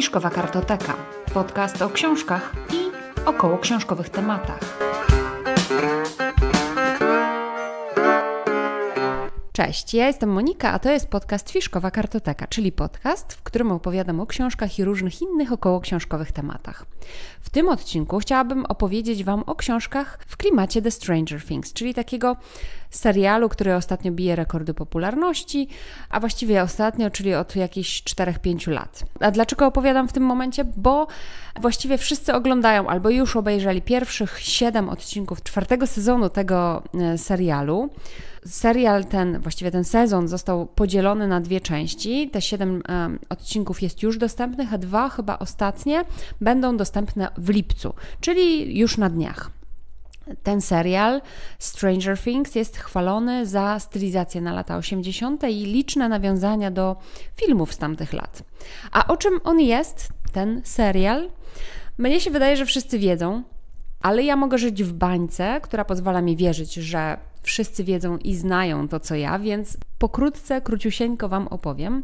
Kiszkowa Kartoteka. Podcast o książkach i około książkowych tematach. Cześć, ja jestem Monika, a to jest podcast Fiszkowa Kartoteka, czyli podcast, w którym opowiadam o książkach i różnych innych książkowych tematach. W tym odcinku chciałabym opowiedzieć Wam o książkach w klimacie The Stranger Things, czyli takiego serialu, który ostatnio bije rekordy popularności, a właściwie ostatnio, czyli od jakichś 4-5 lat. A dlaczego opowiadam w tym momencie? Bo Właściwie wszyscy oglądają albo już obejrzeli pierwszych siedem odcinków czwartego sezonu tego e, serialu. Serial ten, właściwie ten sezon został podzielony na dwie części. Te siedem e, odcinków jest już dostępnych, a dwa chyba ostatnie będą dostępne w lipcu, czyli już na dniach. Ten serial Stranger Things jest chwalony za stylizację na lata 80. i liczne nawiązania do filmów z tamtych lat. A o czym on jest, ten serial? Mnie się wydaje, że wszyscy wiedzą, ale ja mogę żyć w bańce, która pozwala mi wierzyć, że wszyscy wiedzą i znają to, co ja, więc pokrótce, króciusieńko Wam opowiem.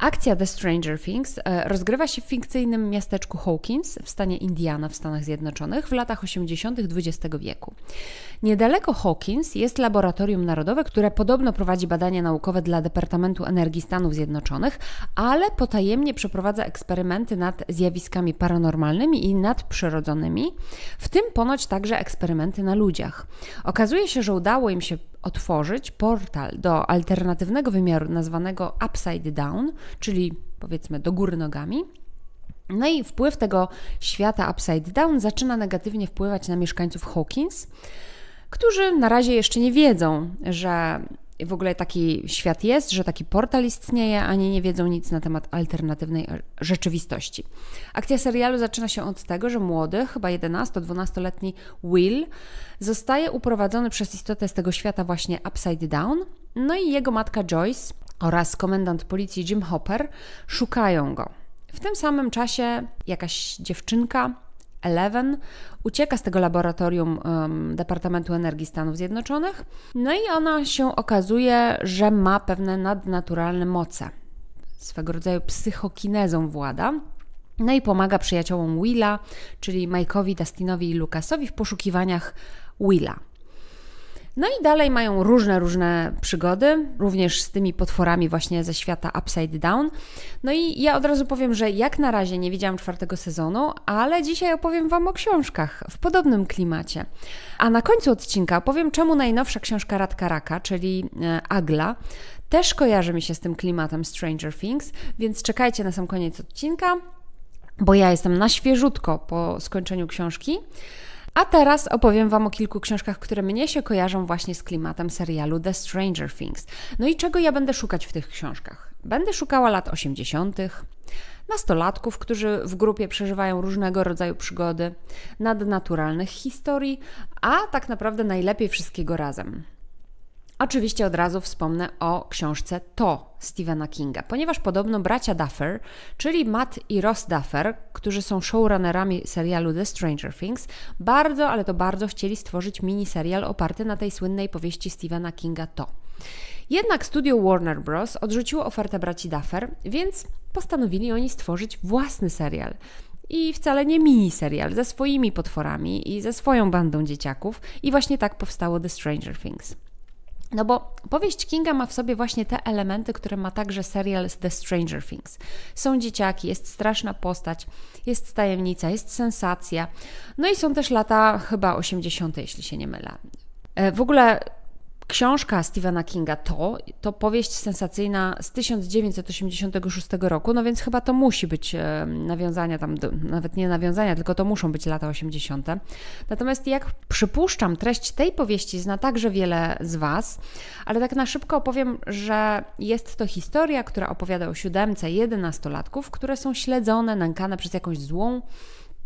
Akcja The Stranger Things e, rozgrywa się w fikcyjnym miasteczku Hawkins w stanie Indiana w Stanach Zjednoczonych w latach 80. XX wieku. Niedaleko Hawkins jest laboratorium narodowe, które podobno prowadzi badania naukowe dla Departamentu Energii Stanów Zjednoczonych, ale potajemnie przeprowadza eksperymenty nad zjawiskami paranormalnymi i nadprzyrodzonymi, w tym ponoć także eksperymenty na ludziach. Okazuje się, że udało im się otworzyć portal do alternatywnego wymiaru nazwanego upside down, czyli powiedzmy do góry nogami. No i wpływ tego świata upside down zaczyna negatywnie wpływać na mieszkańców Hawkins, którzy na razie jeszcze nie wiedzą, że w ogóle taki świat jest, że taki portal istnieje, a nie, nie wiedzą nic na temat alternatywnej rzeczywistości. Akcja serialu zaczyna się od tego, że młody, chyba 11-12-letni Will zostaje uprowadzony przez istotę z tego świata właśnie upside down, no i jego matka Joyce oraz komendant policji Jim Hopper szukają go. W tym samym czasie jakaś dziewczynka Eleven, ucieka z tego laboratorium um, Departamentu Energii Stanów Zjednoczonych, no i ona się okazuje, że ma pewne nadnaturalne moce. Swego rodzaju psychokinezą włada. No i pomaga przyjaciołom Willa, czyli Mike'owi, Dustinowi i Lukasowi w poszukiwaniach Willa. No i dalej mają różne, różne przygody, również z tymi potworami właśnie ze świata Upside Down. No i ja od razu powiem, że jak na razie nie widziałam czwartego sezonu, ale dzisiaj opowiem Wam o książkach w podobnym klimacie. A na końcu odcinka powiem, czemu najnowsza książka Radka Raka, czyli e, Agla, też kojarzy mi się z tym klimatem Stranger Things, więc czekajcie na sam koniec odcinka, bo ja jestem na świeżutko po skończeniu książki. A teraz opowiem Wam o kilku książkach, które mnie się kojarzą właśnie z klimatem serialu The Stranger Things. No i czego ja będę szukać w tych książkach? Będę szukała lat 80., nastolatków, którzy w grupie przeżywają różnego rodzaju przygody, nadnaturalnych historii, a tak naprawdę najlepiej wszystkiego razem. Oczywiście od razu wspomnę o książce To Stephena Kinga, ponieważ podobno bracia Duffer, czyli Matt i Ross Duffer, którzy są showrunnerami serialu The Stranger Things, bardzo, ale to bardzo chcieli stworzyć miniserial oparty na tej słynnej powieści Stephena Kinga To. Jednak studio Warner Bros. odrzuciło ofertę braci Duffer, więc postanowili oni stworzyć własny serial i wcale nie miniserial, ze swoimi potworami i ze swoją bandą dzieciaków i właśnie tak powstało The Stranger Things. No bo powieść Kinga ma w sobie właśnie te elementy, które ma także serial The Stranger Things. Są dzieciaki, jest straszna postać, jest tajemnica, jest sensacja. No i są też lata chyba 80., jeśli się nie mylę. E, w ogóle Książka Stephena Kinga to, to powieść sensacyjna z 1986 roku, no więc chyba to musi być e, nawiązania tam, nawet nie nawiązania, tylko to muszą być lata 80. Natomiast jak przypuszczam, treść tej powieści zna także wiele z Was, ale tak na szybko opowiem, że jest to historia, która opowiada o siódemce jedenastolatków, które są śledzone, nękane przez jakąś złą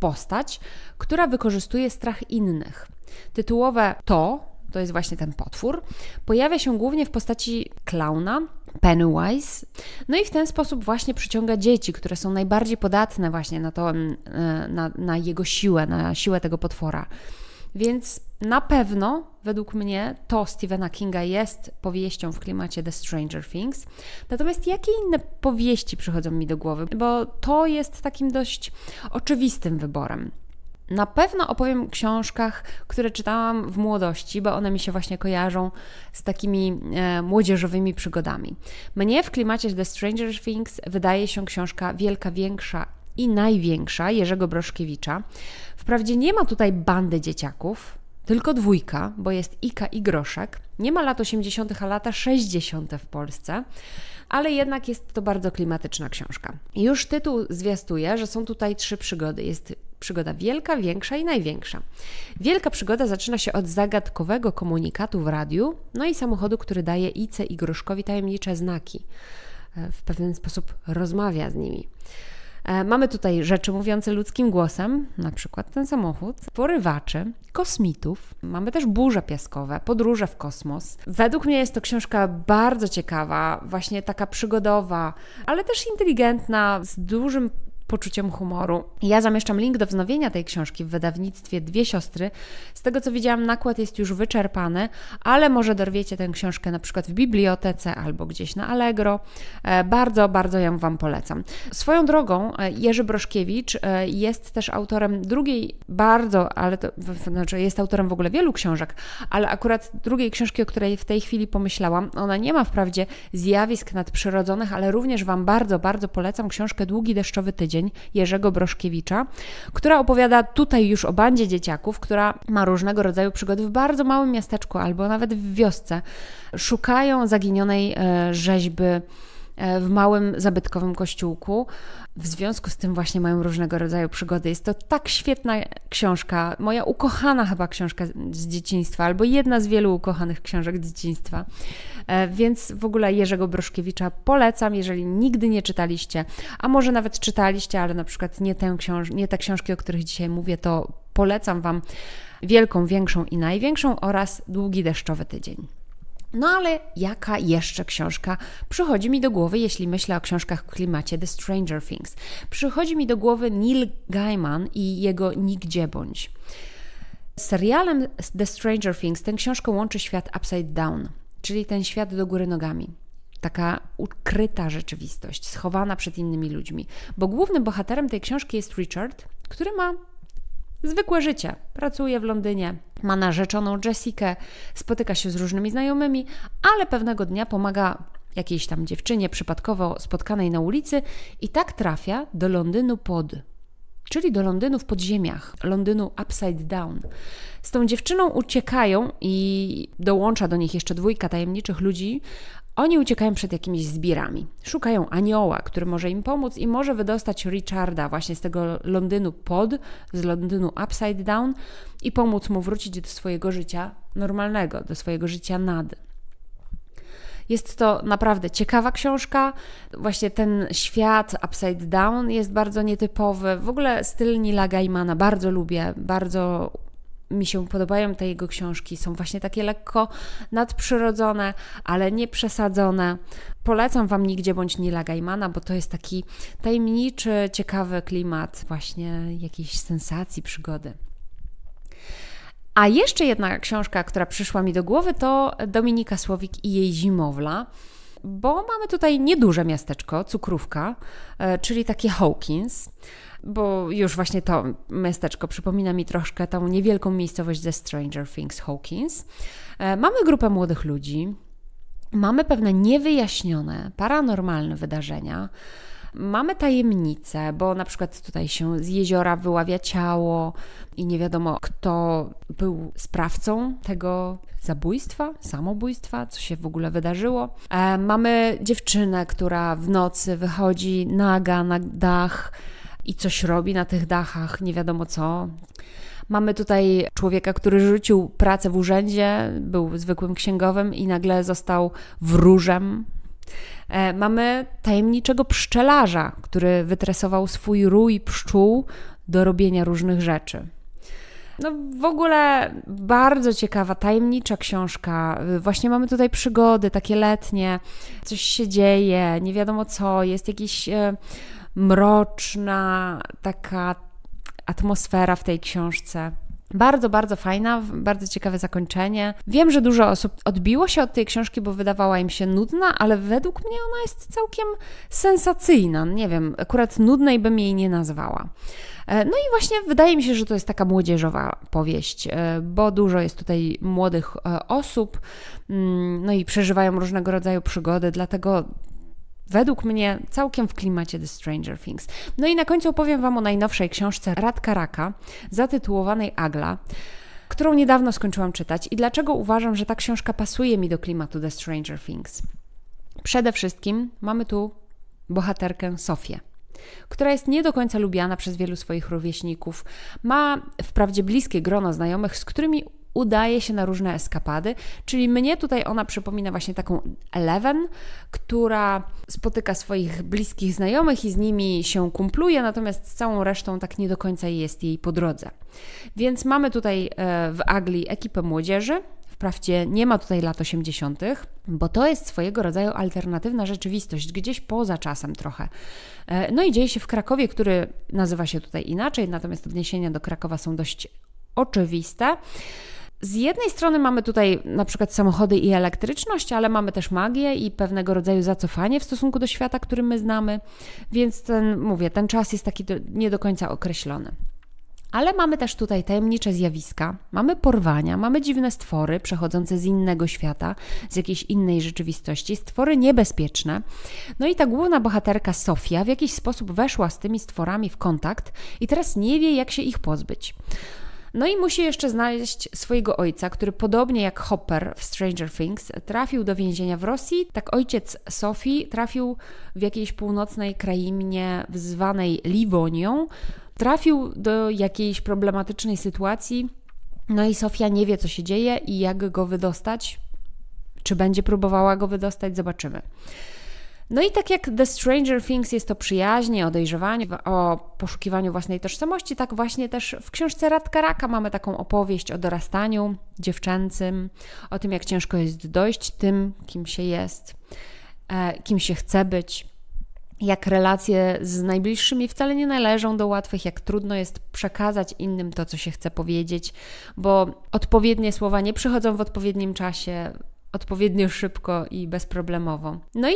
postać, która wykorzystuje strach innych. Tytułowe to to jest właśnie ten potwór, pojawia się głównie w postaci klauna, Pennywise. No i w ten sposób właśnie przyciąga dzieci, które są najbardziej podatne właśnie na, to, mm, e, na, na jego siłę, na siłę tego potwora. Więc na pewno, według mnie, to Stephena Kinga jest powieścią w klimacie The Stranger Things. Natomiast jakie inne powieści przychodzą mi do głowy? Bo to jest takim dość oczywistym wyborem. Na pewno opowiem o książkach, które czytałam w młodości, bo one mi się właśnie kojarzą z takimi e, młodzieżowymi przygodami. Mnie w klimacie The Stranger Things wydaje się książka Wielka, Większa i Największa Jerzego Broszkiewicza. Wprawdzie nie ma tutaj bandy dzieciaków, tylko dwójka, bo jest Ika i Groszek. Nie ma lat 80., a lata 60. w Polsce, ale jednak jest to bardzo klimatyczna książka. Już tytuł zwiastuje, że są tutaj trzy przygody. Jest Przygoda wielka, większa i największa. Wielka przygoda zaczyna się od zagadkowego komunikatu w radiu, no i samochodu, który daje Ice i Groszkowi tajemnicze znaki. E, w pewien sposób rozmawia z nimi. E, mamy tutaj rzeczy mówiące ludzkim głosem, na przykład ten samochód, porywaczy, kosmitów. Mamy też burze piaskowe, podróże w kosmos. Według mnie jest to książka bardzo ciekawa, właśnie taka przygodowa, ale też inteligentna, z dużym poczuciem humoru. Ja zamieszczam link do wznowienia tej książki w wydawnictwie Dwie Siostry. Z tego co widziałam, nakład jest już wyczerpany, ale może dorwiecie tę książkę na przykład w bibliotece albo gdzieś na Allegro. E, bardzo, bardzo ją Wam polecam. Swoją drogą e, Jerzy Broszkiewicz e, jest też autorem drugiej bardzo, ale to znaczy jest autorem w ogóle wielu książek, ale akurat drugiej książki, o której w tej chwili pomyślałam, ona nie ma wprawdzie zjawisk nadprzyrodzonych, ale również Wam bardzo, bardzo polecam książkę Długi deszczowy tydzień tydzień Jerzego Broszkiewicza, która opowiada tutaj już o bandzie dzieciaków, która ma różnego rodzaju przygody w bardzo małym miasteczku albo nawet w wiosce. Szukają zaginionej e, rzeźby E, w małym, zabytkowym kościółku. W związku z tym właśnie mają różnego rodzaju przygody. Jest to tak świetna książka, moja ukochana chyba książka z dzieciństwa, albo jedna z wielu ukochanych książek z dzieciństwa. E, więc w ogóle Jerzego Broszkiewicza polecam, jeżeli nigdy nie czytaliście, a może nawet czytaliście, ale na przykład nie, tę książ nie te książki, o których dzisiaj mówię, to polecam Wam Wielką, Większą i Największą oraz Długi Deszczowy Tydzień. No ale jaka jeszcze książka przychodzi mi do głowy, jeśli myślę o książkach w klimacie The Stranger Things? Przychodzi mi do głowy Neil Gaiman i jego Nigdzie bądź. Serialem The Stranger Things tę książkę łączy świat upside down, czyli ten świat do góry nogami. Taka ukryta rzeczywistość, schowana przed innymi ludźmi. Bo głównym bohaterem tej książki jest Richard, który ma zwykłe życie. Pracuje w Londynie, ma narzeczoną Jessikę, spotyka się z różnymi znajomymi, ale pewnego dnia pomaga jakiejś tam dziewczynie przypadkowo spotkanej na ulicy i tak trafia do Londynu pod czyli do Londynu w podziemiach, Londynu upside down. Z tą dziewczyną uciekają i dołącza do nich jeszcze dwójka tajemniczych ludzi, oni uciekają przed jakimiś zbirami. Szukają anioła, który może im pomóc i może wydostać Richarda właśnie z tego Londynu pod, z Londynu upside down i pomóc mu wrócić do swojego życia normalnego, do swojego życia nad. Jest to naprawdę ciekawa książka. Właśnie ten świat Upside Down jest bardzo nietypowy. W ogóle styl Nila Gaimana bardzo lubię, bardzo mi się podobają te jego książki. Są właśnie takie lekko nadprzyrodzone, ale nie przesadzone. Polecam Wam Nigdzie bądź Nila Gaimana, bo to jest taki tajemniczy, ciekawy klimat właśnie jakiejś sensacji, przygody. A jeszcze jedna książka, która przyszła mi do głowy, to Dominika Słowik i jej Zimowla bo mamy tutaj nieduże miasteczko, cukrówka, e, czyli takie Hawkins, bo już właśnie to miasteczko przypomina mi troszkę tą niewielką miejscowość ze Stranger Things Hawkins. E, mamy grupę młodych ludzi, mamy pewne niewyjaśnione, paranormalne wydarzenia. Mamy tajemnice, bo na przykład tutaj się z jeziora wyławia ciało i nie wiadomo, kto był sprawcą tego zabójstwa, samobójstwa, co się w ogóle wydarzyło. E, mamy dziewczynę, która w nocy wychodzi naga na dach i coś robi na tych dachach, nie wiadomo co. Mamy tutaj człowieka, który rzucił pracę w urzędzie, był zwykłym księgowym i nagle został wróżem E, mamy tajemniczego pszczelarza, który wytresował swój rój pszczół do robienia różnych rzeczy. No w ogóle bardzo ciekawa, tajemnicza książka. Y, właśnie mamy tutaj przygody takie letnie, coś się dzieje, nie wiadomo co, jest jakiś y, mroczna taka atmosfera w tej książce. Bardzo, bardzo fajna, bardzo ciekawe zakończenie. Wiem, że dużo osób odbiło się od tej książki, bo wydawała im się nudna, ale według mnie ona jest całkiem sensacyjna. Nie wiem, akurat nudnej bym jej nie nazwała. E, no i właśnie wydaje mi się, że to jest taka młodzieżowa powieść, e, bo dużo jest tutaj młodych e, osób, mm, no i przeżywają różnego rodzaju przygody, dlatego według mnie całkiem w klimacie The Stranger Things. No i na końcu opowiem Wam o najnowszej książce Radka Raka, zatytułowanej Agla, którą niedawno skończyłam czytać i dlaczego uważam, że ta książka pasuje mi do klimatu The Stranger Things. Przede wszystkim mamy tu bohaterkę Sofię która jest nie do końca lubiana przez wielu swoich rówieśników. Ma wprawdzie bliskie grono znajomych, z którymi udaje się na różne eskapady, czyli mnie tutaj ona przypomina właśnie taką Eleven, która spotyka swoich bliskich znajomych i z nimi się kumpluje, natomiast z całą resztą tak nie do końca jest jej po drodze. Więc mamy tutaj e, w Agli ekipę młodzieży, Wprawdzie nie ma tutaj lat 80., bo to jest swojego rodzaju alternatywna rzeczywistość, gdzieś poza czasem trochę. E, no i dzieje się w Krakowie, który nazywa się tutaj inaczej, natomiast odniesienia do Krakowa są dość oczywiste. Z jednej strony mamy tutaj na przykład samochody i elektryczność, ale mamy też magię i pewnego rodzaju zacofanie w stosunku do świata, który my znamy, więc ten, mówię, ten czas jest taki do, nie do końca określony. Ale mamy też tutaj tajemnicze zjawiska, mamy porwania, mamy dziwne stwory przechodzące z innego świata, z jakiejś innej rzeczywistości, stwory niebezpieczne. No i ta główna bohaterka Sofia w jakiś sposób weszła z tymi stworami w kontakt i teraz nie wie, jak się ich pozbyć. No i musi jeszcze znaleźć swojego ojca, który podobnie jak Hopper w Stranger Things trafił do więzienia w Rosji. Tak ojciec Sofii trafił w jakiejś północnej krainie zwanej Liwonią, Trafił do jakiejś problematycznej sytuacji, no i Sofia nie wie, co się dzieje i jak go wydostać. Czy będzie próbowała go wydostać, zobaczymy. No i tak jak The Stranger Things jest to przyjaźnie, o dojrzewaniu, o poszukiwaniu własnej tożsamości, tak właśnie też w książce Radka Raka mamy taką opowieść o dorastaniu dziewczęcym, o tym jak ciężko jest dojść tym, kim się jest, e, kim się chce być jak relacje z najbliższymi wcale nie należą do łatwych, jak trudno jest przekazać innym to, co się chce powiedzieć, bo odpowiednie słowa nie przychodzą w odpowiednim czasie, odpowiednio szybko i bezproblemowo. No i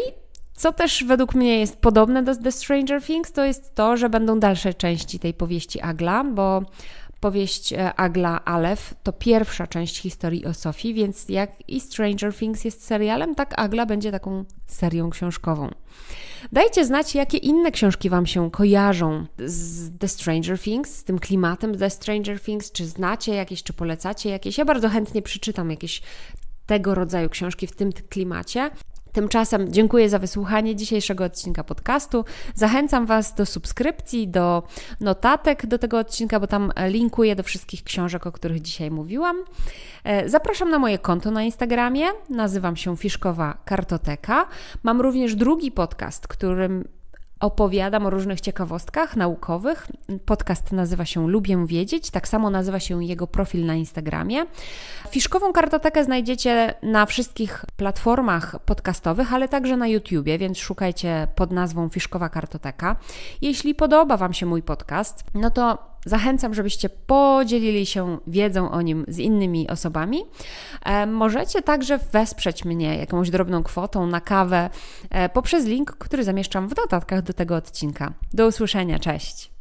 co też według mnie jest podobne do The Stranger Things, to jest to, że będą dalsze części tej powieści Agla, bo Powieść e, Agla Alef to pierwsza część historii o Sofii, więc jak i Stranger Things jest serialem, tak Agla będzie taką serią książkową. Dajcie znać, jakie inne książki Wam się kojarzą z The Stranger Things, z tym klimatem The Stranger Things, czy znacie jakieś, czy polecacie jakieś. Ja bardzo chętnie przeczytam jakieś tego rodzaju książki w tym klimacie. Tymczasem dziękuję za wysłuchanie dzisiejszego odcinka podcastu. Zachęcam Was do subskrypcji, do notatek do tego odcinka, bo tam e, linkuję do wszystkich książek, o których dzisiaj mówiłam. E, zapraszam na moje konto na Instagramie. Nazywam się Fiszkowa Kartoteka. Mam również drugi podcast, którym opowiadam o różnych ciekawostkach naukowych. Podcast nazywa się Lubię Wiedzieć, tak samo nazywa się jego profil na Instagramie. Fiszkową kartotekę znajdziecie na wszystkich platformach podcastowych, ale także na YouTubie, więc szukajcie pod nazwą Fiszkowa Kartoteka. Jeśli podoba Wam się mój podcast, no to Zachęcam, żebyście podzielili się wiedzą o nim z innymi osobami. E, możecie także wesprzeć mnie jakąś drobną kwotą na kawę e, poprzez link, który zamieszczam w notatkach do tego odcinka. Do usłyszenia, cześć!